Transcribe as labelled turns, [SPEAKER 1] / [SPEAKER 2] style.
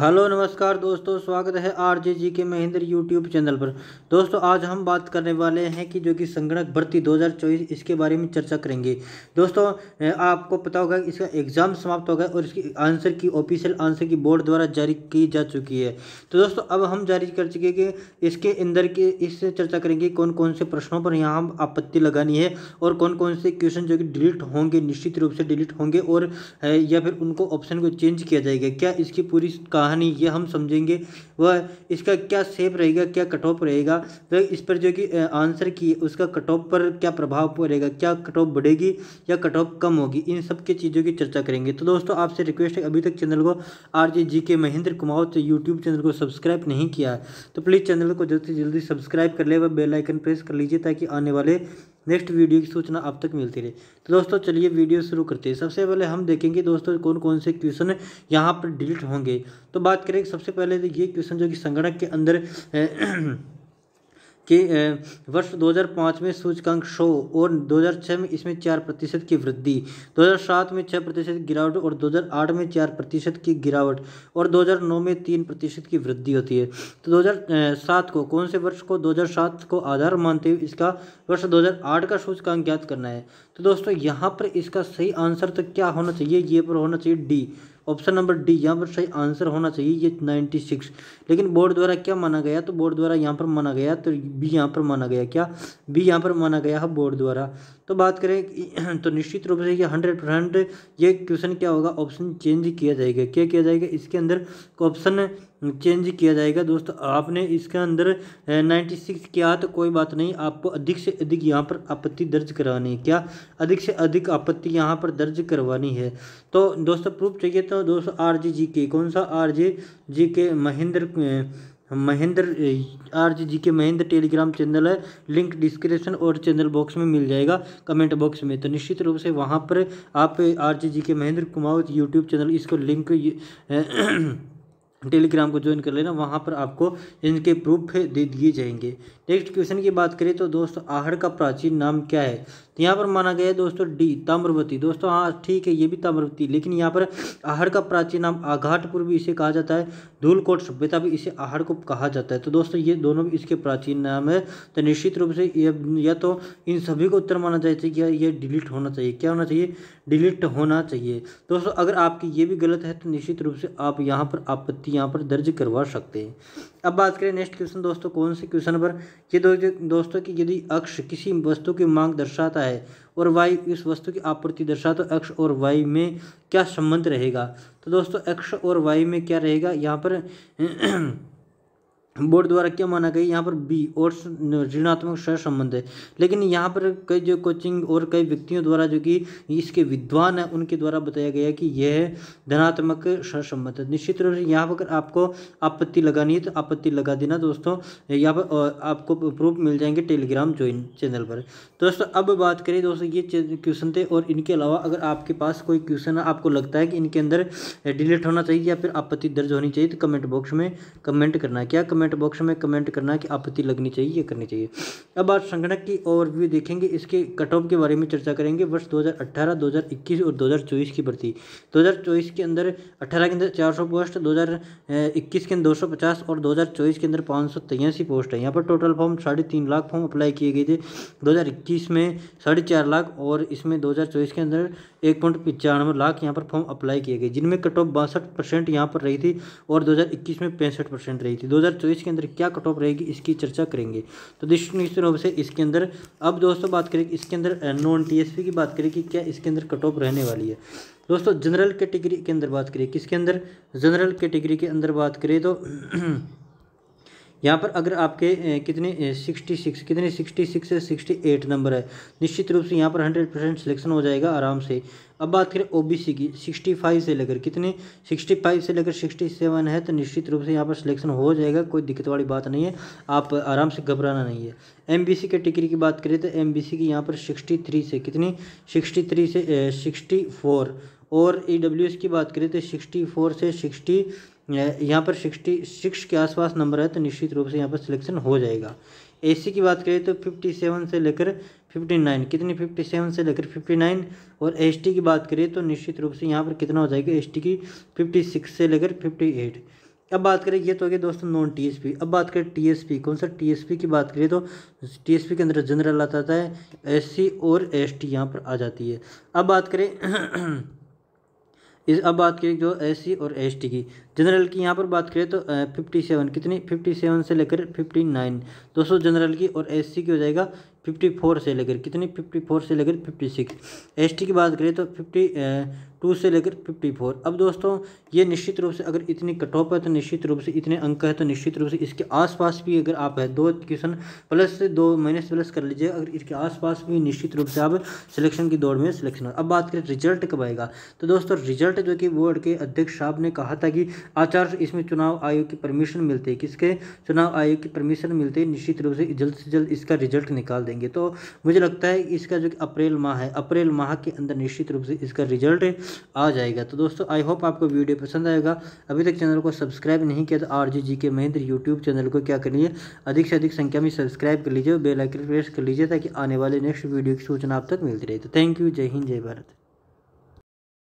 [SPEAKER 1] hello नमस्कार दोस्तों स्वागत है आर जे जी के महेंद्र यूट्यूब चैनल पर दोस्तों आज हम बात करने वाले हैं कि जो कि संगणक भर्ती 2024 इसके बारे में चर्चा करेंगे दोस्तों आपको पता होगा इसका एग्ज़ाम समाप्त हो गया और इसकी आंसर की ऑफिशियल आंसर की बोर्ड द्वारा जारी की जा चुकी है तो दोस्तों अब हम जारी कर चुके कि इसके अंदर के इससे चर्चा करेंगे कौन कौन से प्रश्नों पर यहाँ आपत्ति लगानी है और कौन कौन से क्वेश्चन जो कि डिलीट होंगे निश्चित रूप से डिलीट होंगे और या फिर उनको ऑप्शन को चेंज किया जाएगा क्या इसकी पूरी कहानी कहानी ये हम समझेंगे वह इसका क्या सेप रहेगा क्या कट ऑफ रहेगा वह तो इस पर जो कि आंसर की उसका कट ऑफ पर क्या प्रभाव पड़ेगा क्या कट ऑफ बढ़ेगी या कट ऑफ कम होगी इन सब के चीज़ों की चर्चा करेंगे तो दोस्तों आपसे रिक्वेस्ट है अभी तक चैनल को आर जे जी के महेंद्र कुमार से यूट्यूब चैनल को सब्सक्राइब नहीं किया है तो प्लीज़ चैनल को जल्द से जल्दी सब्सक्राइब कर ले व बेलाइकन प्रेस कर लीजिए ताकि आने वाले नेक्स्ट वीडियो की सूचना आप तक मिलती रहे तो दोस्तों चलिए वीडियो शुरू करते हैं सबसे पहले हम देखेंगे दोस्तों कौन कौन से क्वेश्चन यहाँ पर डिलीट होंगे तो बात करें सबसे पहले तो ये क्वेश्चन जो कि संगणक के अंदर के वर्ष 2005 में सूचकांक शो और 2006 में इसमें चार प्रतिशत की वृद्धि 2007 में छः प्रतिशत गिरावट और 2008 में चार प्रतिशत की गिरावट और 2009 में तीन प्रतिशत की वृद्धि होती है तो 2007 को कौन से वर्ष को 2007 को आधार मानते हुए इसका वर्ष 2008 का सूचकांक ज्ञात करना है तो दोस्तों यहाँ पर इसका सही आंसर तो क्या होना चाहिए ये पर होना चाहिए डी ऑप्शन नंबर डी यहाँ पर सही आंसर होना चाहिए ये नाइन्टी सिक्स लेकिन बोर्ड द्वारा क्या माना गया तो बोर्ड द्वारा यहाँ पर माना गया तो बी यहाँ पर माना गया क्या बी यहाँ पर माना गया है बोर्ड द्वारा तो बात करें तो निश्चित रूप से ये हंड्रेड परसेंट ये क्वेश्चन क्या होगा ऑप्शन चेंज किया जाएगा क्या किया जाएगा इसके अंदर ऑप्शन चेंज किया जाएगा दोस्तों आपने इसके अंदर नाइन्टी सिक्स किया तो कोई बात नहीं आपको अधिक से अधिक यहाँ पर आपत्ति दर्ज करवानी है क्या अधिक से अधिक आपत्ति यहाँ पर दर्ज करवानी है तो दोस्तों प्रूफ चाहिए तो दोस्तों आर जी जी के कौन सा आर जी जी K Mahendra Mahendra R G K Mahendra Telegram channel है लिंक डिस्क्रिप्शन और चैनल बॉक्स में मिल जाएगा कमेंट बॉक्स में तो निश्चित रूप से वहाँ पर आप R G K Mahendra Kumawat YouTube channel इसको लिंक टेलीग्राम को ज्वाइन कर लेना वहाँ पर आपको इनके प्रूफ दे दिए जाएंगे नेक्स्ट क्वेश्चन की बात करें तो दोस्तों आहड़ का प्राचीन नाम क्या है तो यहाँ पर माना गया है दोस्तों डी ताम्रवती दोस्तों हाँ ठीक है ये भी ताम्रवती लेकिन यहाँ पर आहड़ का प्राचीन नाम आघाटपुर भी इसे कहा जाता है धूलकोट सभ्यता भी इसे आहड़ को कहा जाता है तो दोस्तों ये दोनों भी इसके प्राचीन नाम है तो निश्चित रूप से या तो इन सभी को उत्तर माना चाहिए कि तो ये डिलीट होना चाहिए क्या होना चाहिए डिलीट होना चाहिए दोस्तों अगर आपकी ये भी गलत है तो निश्चित रूप से आप यहाँ पर आपत्ति यहाँ पर दर्ज करवा सकते हैं अब बात करें नेक्स्ट क्वेश्चन दोस्तों कौन से क्वेश्चन पर ये दो दोस्तों कि यदि अक्ष किसी वस्तु की मांग दर्शाता है और वाई इस वस्तु की आपूर्ति दर्शाता तो अक्ष और वाई में क्या संबंध रहेगा तो दोस्तों अक्ष और वाई में क्या रहेगा यहाँ पर बोर्ड द्वारा क्या माना गया यहाँ पर बी और ऋणात्मक संबंध है लेकिन यहाँ पर कई जो कोचिंग और कई व्यक्तियों द्वारा जो कि इसके विद्वान हैं उनके द्वारा बताया गया कि यह धनात्मक संबंध है निश्चित रूप से यहाँ पर आपको आपत्ति लगानी है तो आपत्ति लगा देना दोस्तों यहाँ पर आपको प्रूफ मिल जाएंगे टेलीग्राम ज्वाइन चैनल पर दोस्तों अब बात करें दोस्तों ये क्वेश्चन थे और इनके अलावा अगर आपके पास कोई क्वेश्चन आपको लगता है कि इनके अंदर डिलीट होना चाहिए या फिर आपत्ति दर्ज होनी चाहिए तो कमेंट बॉक्स में कमेंट करना क्या कमेंट कमेंट बॉक्स में कमेंट करना कि आपत्ति लगनी चाहिए या करनी चाहिए अब आज संगणक की ओवरव्यू देखेंगे इसके कट ऑफ के बारे में चर्चा करेंगे वर्ष 2018, 2021 और 2024 की भर्ती 2024 के अंदर 18 के अंदर 400 पोस्ट दो के अंदर 250 और 2024 के अंदर पाँच पोस्ट है यहाँ पर टोटल फॉर्म साढ़े तीन लाख फॉर्म अप्लाई किए गए थे दो में साढ़े चार लाख और इसमें दो के अंदर एक पॉइंट पचानवे लाख यहाँ पर फॉर्म अप्लाई किए गए जिनमें कट ऑफ बासठ परसेंट यहाँ पर रही थी और 2021 में पैंसठ परसेंट रही थी 2024 इसके अंदर क्या कट ऑफ रहेगी इसकी चर्चा करेंगे तो निश्चित रूप से इसके अंदर अब दोस्तों बात करें इसके अंदर नॉन टी की बात करें कि क्या इसके अंदर कट ऑफ रहने वाली है दोस्तों जनरल कैटेगरी के, अंदर बात करें किसके अंदर जनरल कैटेगरी के अंदर बात करें तो यहाँ पर अगर आपके कितने सिक्सटी सिक्स कितने सिक्सटी सिक्स है सिक्सटी एट नंबर है निश्चित रूप से यहाँ पर हंड्रेड परसेंट सिलेक्शन हो जाएगा आराम से अब बात करें ओबीसी की सिक्सटी फाइव से लेकर कितने सिक्सटी फाइव से लेकर सिक्सटी सेवन है तो निश्चित रूप से यहाँ पर सिलेक्शन हो जाएगा कोई दिक्कत वाली बात नहीं है आप आराम से घबराना नहीं है एम बी सी की बात करें तो एम बी सी की यहाँ पर सिक्सटी थ्री से कितनी सिक्सटी थ्री से सिक्सटी फोर और ई डब्ल्यू एस की बात करें तो सिक्सटी फोर से सिक्सटी यहाँ पर सिक्सटी सिक्स के आसपास नंबर है तो निश्चित रूप से यहाँ पर सिलेक्शन हो जाएगा एसी की बात करें तो फिफ्टी सेवन से लेकर फिफ्टी नाइन कितनी फिफ्टी सेवन से लेकर फिफ्टी नाइन और एसटी की बात करें तो निश्चित रूप से यहाँ पर कितना हो जाएगा एसटी की फिफ्टी सिक्स से लेकर फिफ्टी एट अब बात करें ये तो हो गया दोस्तों नॉन टीएसपी अब बात करें टीएसपी कौन सा टीएसपी की बात करें तो टीएसपी के अंदर जनरल आता है एस और एस यहाँ पर आ जाती है अब बात करें इस अब बात करें जो एस और एस की जनरल की यहाँ पर बात करें तो फिफ्टी सेवन कितनी फिफ्टी सेवन से लेकर फिफ्टी नाइन दोस्तों जनरल की और एस की हो जाएगा फिफ्टी फोर से लेकर कितनी फिफ्टी फोर से लेकर फिफ्टी सिक्स एस की बात करें तो फिफ्टी टू से लेकर फिफ्टी फोर अब दोस्तों ये निश्चित रूप से अगर इतनी कट ऑफ है तो निश्चित रूप से इतने अंक है तो निश्चित रूप से इसके आसपास भी अगर आप है दो क्वेश्चन प्लस से दो माइनस प्लस कर लीजिए अगर इसके आसपास भी निश्चित रूप से आप सिलेक्शन की दौड़ में सिलेक्शन अब बात करें रिजल्ट कब आएगा तो दोस्तों रिजल्ट जो कि बोर्ड के अध्यक्ष साहब ने कहा था कि आचार्य इसमें चुनाव आयोग की परमिशन मिलती है किसके चुनाव आयोग की परमिशन मिलती है निश्चित रूप से जल्द से जल्द इसका रिजल्ट निकाल देंगे तो मुझे लगता है इसका जो अप्रैल माह है अप्रैल माह के अंदर निश्चित रूप से इसका रिजल्ट आ जाएगा तो दोस्तों आई होप आपको वीडियो पसंद आएगा अभी तक चैनल को सब्सक्राइब नहीं किया तो आर जी जी के महेंद्र यूट्यूब चैनल को क्या करिए अधिक से अधिक संख्या में सब्सक्राइब कर लीजिए बेलाइकन प्रेस कर लीजिए ताकि आने वाले नेक्स्ट वीडियो की सूचना आप तक मिलती रहे तो थैंक यू जय हिंद जय भारत